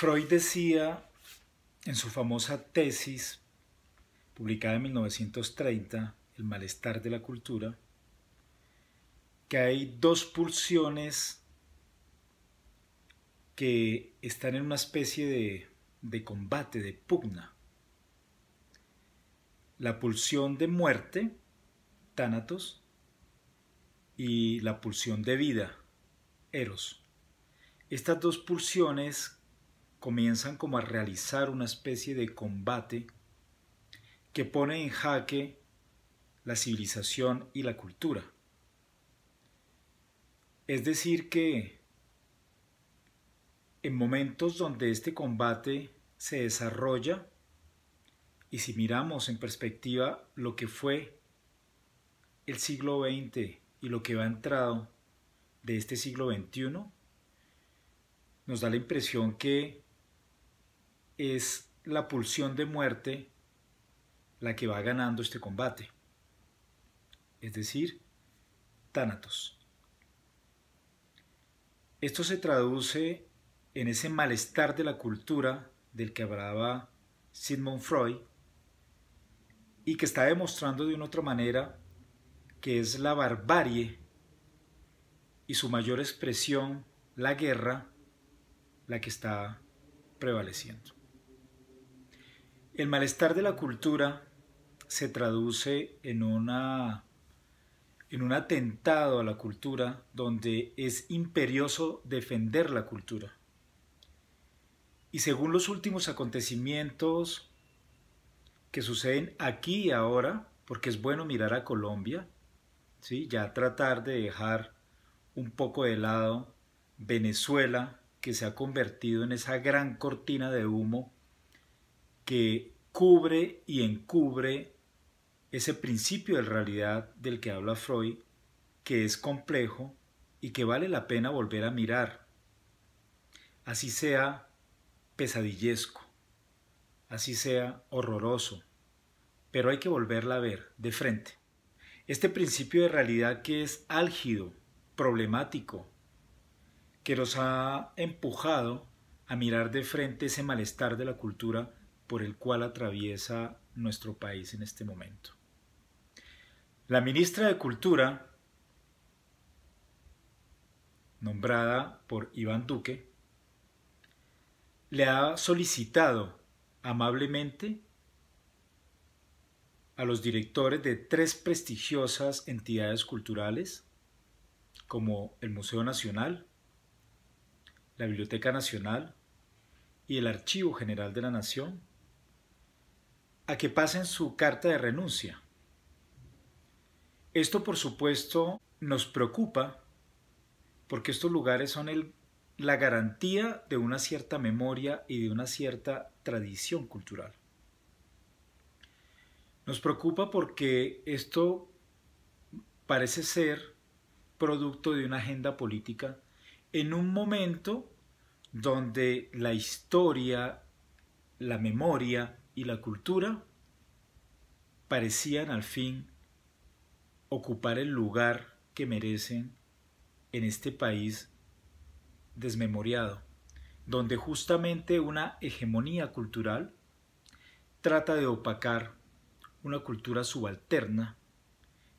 Freud decía en su famosa tesis, publicada en 1930, El malestar de la cultura, que hay dos pulsiones que están en una especie de, combate, de pugna. La pulsión de muerte, Tánatos, y la pulsión de vida, Eros. Estas dos pulsiones comienzan como a realizar una especie de combate que pone en jaque la civilización y la cultura. Es decir, que en momentos donde este combate se desarrolla, y si miramos en perspectiva lo que fue el siglo XX y lo que va entrado de este siglo XXI, nos da la impresión que es la pulsión de muerte la que va ganando este combate. Es decir, Tánatos. Esto se traduce en ese malestar de la cultura del que hablaba Sigmund Freud y que está demostrando de una otra manera que es la barbarie y su mayor expresión, la guerra, la que está prevaleciendo. El malestar de la cultura se traduce en, una, en un atentado a la cultura donde es imperioso defender la cultura. Y según los últimos acontecimientos que suceden aquí y ahora, porque es bueno mirar a Colombia, ¿sí? ya tratar de dejar un poco de lado Venezuela, que se ha convertido en esa gran cortina de humo que cubre y encubre ese principio de realidad del que habla Freud, que es complejo y que vale la pena volver a mirar, así sea pesadillesco, así sea horroroso, pero hay que volverla a ver de frente. Este principio de realidad que es álgido, problemático, que nos ha empujado a mirar de frente ese malestar de la cultura por el cual atraviesa nuestro país en este momento. La ministra de Cultura, nombrada por Iván Duque, le ha solicitado amablemente a los directores de tres prestigiosas entidades culturales, como el Museo Nacional, la Biblioteca Nacional y el Archivo General de la Nación, a que pasen su carta de renuncia. Esto, por supuesto, nos preocupa porque estos lugares son la garantía de una cierta memoria y de una cierta tradición cultural. Nos preocupa porque esto parece ser producto de una agenda política en un momento donde la historia, la memoria, y la cultura parecían al fin ocupar el lugar que merecen en este país desmemoriado, donde justamente una hegemonía cultural trata de opacar una cultura subalterna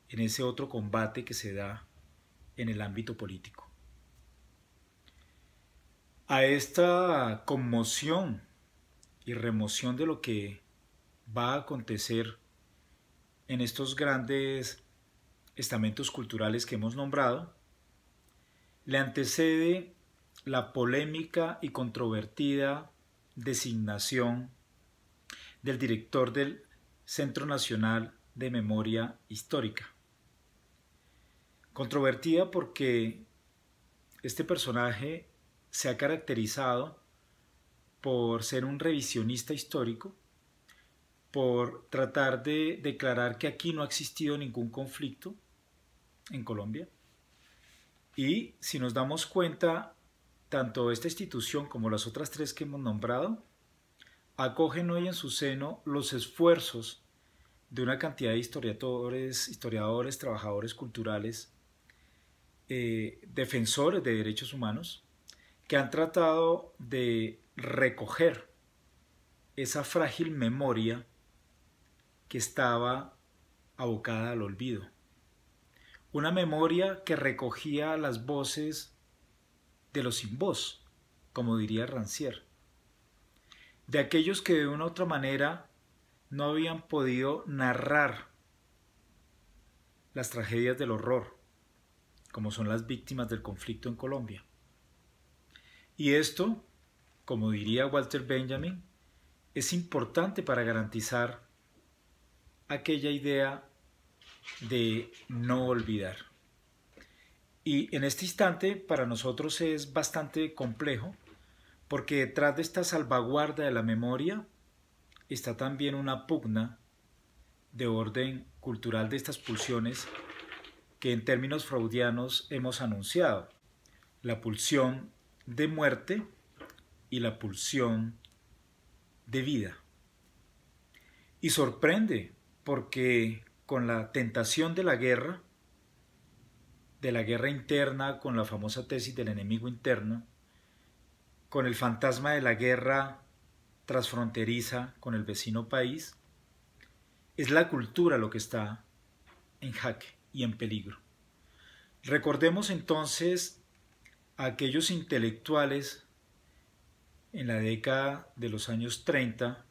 en ese otro combate que se da en el ámbito político. A esta conmoción y remoción de lo que va a acontecer en estos grandes estamentos culturales que hemos nombrado, le antecede la polémica y controvertida designación del director del Centro Nacional de Memoria Histórica. Controvertida porque este personaje se ha caracterizado por ser un revisionista histórico, por tratar de declarar que aquí no ha existido ningún conflicto en Colombia. Y si nos damos cuenta, tanto esta institución como las otras tres que hemos nombrado, acogen hoy en su seno los esfuerzos de una cantidad de historiadores, historiadores trabajadores culturales, eh, defensores de derechos humanos, que han tratado de recoger esa frágil memoria que estaba abocada al olvido. Una memoria que recogía las voces de los sin voz, como diría Rancière. De aquellos que de una u otra manera no habían podido narrar las tragedias del horror, como son las víctimas del conflicto en Colombia. Y esto, como diría Walter Benjamin, es importante para garantizar aquella idea de no olvidar. Y en este instante para nosotros es bastante complejo porque detrás de esta salvaguarda de la memoria está también una pugna de orden cultural de estas pulsiones que en términos freudianos hemos anunciado. La pulsión de muerte y la pulsión de vida. Y sorprende porque con la tentación de la guerra, de la guerra interna, con la famosa tesis del enemigo interno, con el fantasma de la guerra transfronteriza con el vecino país, es la cultura lo que está en jaque y en peligro. Recordemos entonces aquellos intelectuales en la década de los años 30,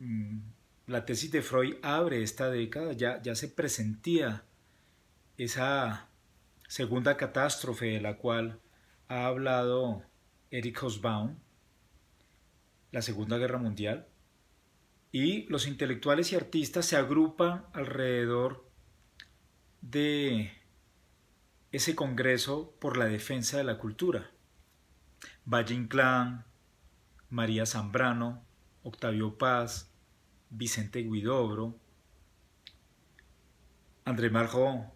mm, la tesis de Freud abre esta década, ya, ya se presentía esa segunda catástrofe de la cual ha hablado Eric Hosbaum, la Segunda Guerra Mundial, y los intelectuales y artistas se agrupan alrededor de ese Congreso por la Defensa de la Cultura. Valle Inclán, María Zambrano, Octavio Paz, Vicente Guidobro, André Marjón,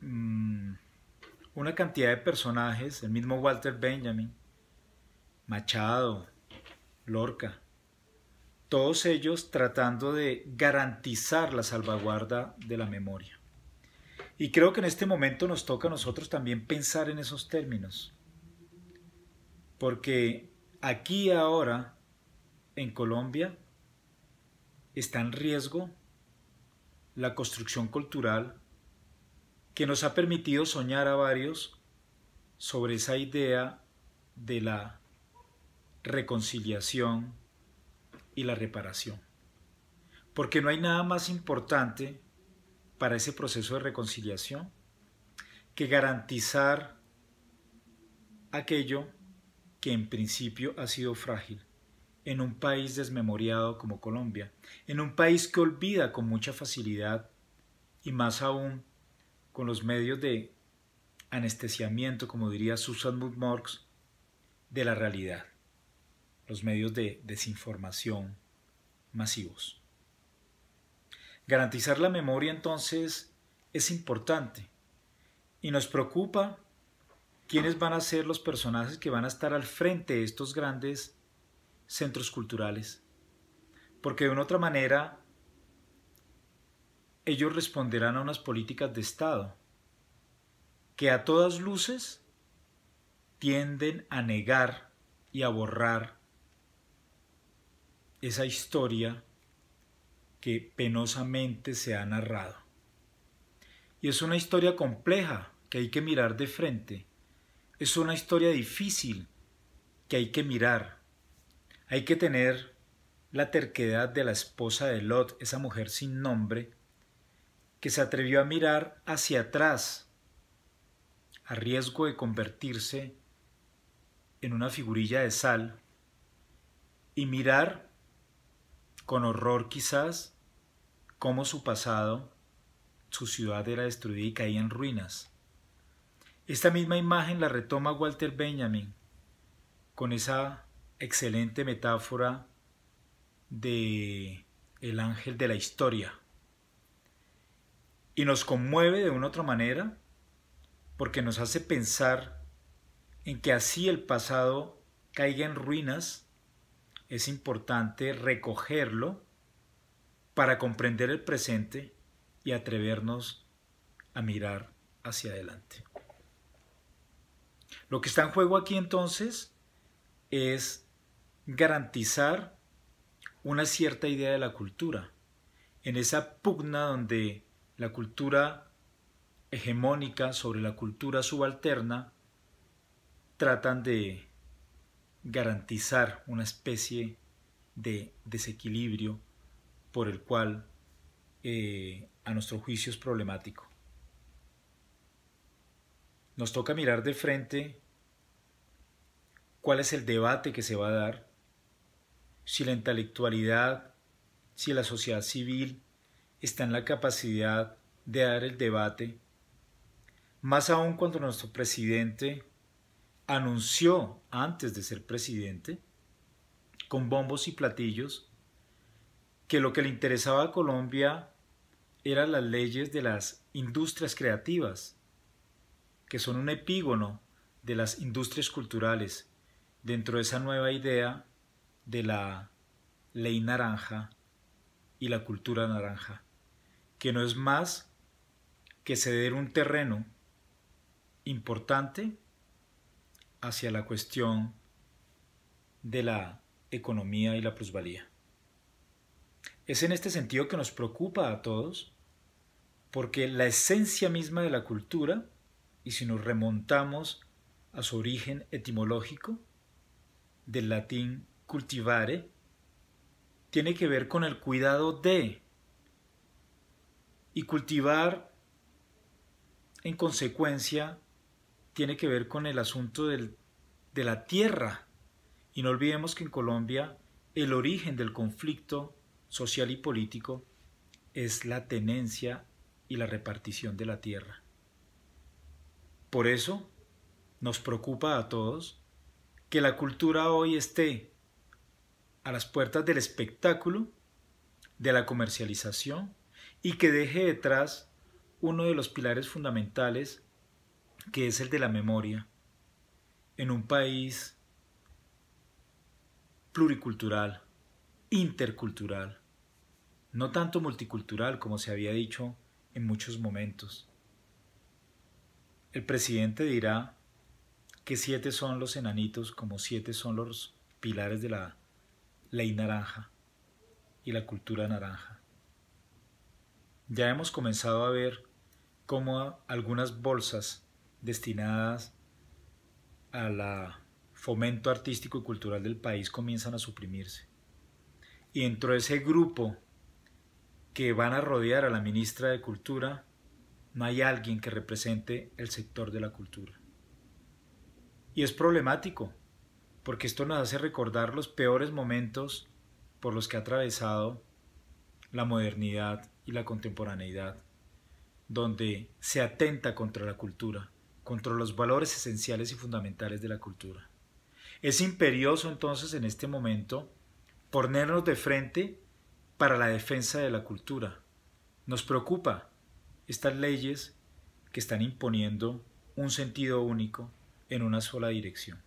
mm, una cantidad de personajes, el mismo Walter Benjamin, Machado, Lorca, todos ellos tratando de garantizar la salvaguarda de la memoria. Y creo que en este momento nos toca a nosotros también pensar en esos términos. Porque aquí ahora, en Colombia, está en riesgo la construcción cultural que nos ha permitido soñar a varios sobre esa idea de la reconciliación y la reparación. Porque no hay nada más importante para ese proceso de reconciliación que garantizar aquello que en principio ha sido frágil en un país desmemoriado como Colombia, en un país que olvida con mucha facilidad y más aún con los medios de anestesiamiento, como diría Susan Morx, de la realidad, los medios de desinformación masivos. Garantizar la memoria entonces es importante y nos preocupa quiénes van a ser los personajes que van a estar al frente de estos grandes centros culturales. Porque de una otra manera ellos responderán a unas políticas de Estado que a todas luces tienden a negar y a borrar esa historia que penosamente se ha narrado. Y es una historia compleja que hay que mirar de frente. Es una historia difícil que hay que mirar. Hay que tener la terquedad de la esposa de Lot, esa mujer sin nombre, que se atrevió a mirar hacia atrás, a riesgo de convertirse en una figurilla de sal, y mirar con horror quizás cómo su pasado, su ciudad era destruida y caía en ruinas. Esta misma imagen la retoma Walter Benjamin con esa excelente metáfora de el ángel de la historia. Y nos conmueve de una otra manera porque nos hace pensar en que así el pasado caiga en ruinas, es importante recogerlo para comprender el presente y atrevernos a mirar hacia adelante. Lo que está en juego aquí entonces es garantizar una cierta idea de la cultura, en esa pugna donde la cultura hegemónica sobre la cultura subalterna tratan de garantizar una especie de desequilibrio por el cual eh, a nuestro juicio es problemático. Nos toca mirar de frente cuál es el debate que se va a dar, si la intelectualidad, si la sociedad civil está en la capacidad de dar el debate, más aún cuando nuestro presidente anunció antes de ser presidente, con bombos y platillos, que lo que le interesaba a Colombia eran las leyes de las industrias creativas, que son un epígono de las industrias culturales dentro de esa nueva idea de la ley naranja y la cultura naranja, que no es más que ceder un terreno importante hacia la cuestión de la economía y la plusvalía. Es en este sentido que nos preocupa a todos, porque la esencia misma de la cultura, y si nos remontamos a su origen etimológico, del latín cultivare, tiene que ver con el cuidado de. Y cultivar, en consecuencia, tiene que ver con el asunto de la tierra. Y no olvidemos que en Colombia el origen del conflicto social y político es la tenencia y la repartición de la tierra. Por eso nos preocupa a todos que la cultura hoy esté a las puertas del espectáculo, de la comercialización y que deje detrás uno de los pilares fundamentales que es el de la memoria en un país pluricultural, intercultural, no tanto multicultural como se había dicho en muchos momentos. El presidente dirá que siete son los enanitos como siete son los pilares de la ley naranja y la cultura naranja. Ya hemos comenzado a ver cómo algunas bolsas destinadas a la fomento artístico y cultural del país comienzan a suprimirse. Y dentro de ese grupo que van a rodear a la ministra de Cultura, no hay alguien que represente el sector de la cultura. Y es problemático, porque esto nos hace recordar los peores momentos por los que ha atravesado la modernidad y la contemporaneidad, donde se atenta contra la cultura, contra los valores esenciales y fundamentales de la cultura. Es imperioso entonces en este momento ponernos de frente para la defensa de la cultura. Nos preocupa estas leyes que están imponiendo un sentido único en una sola dirección.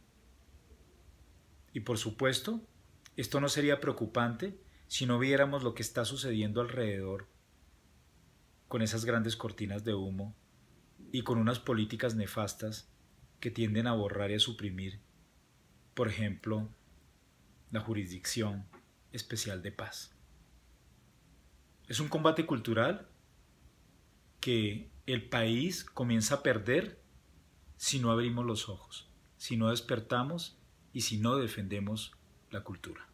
Y por supuesto, esto no sería preocupante si no viéramos lo que está sucediendo alrededor con esas grandes cortinas de humo y con unas políticas nefastas que tienden a borrar y a suprimir, por ejemplo, la jurisdicción especial de paz es un combate cultural que el país comienza a perder si no abrimos los ojos, si no despertamos y si no defendemos la cultura.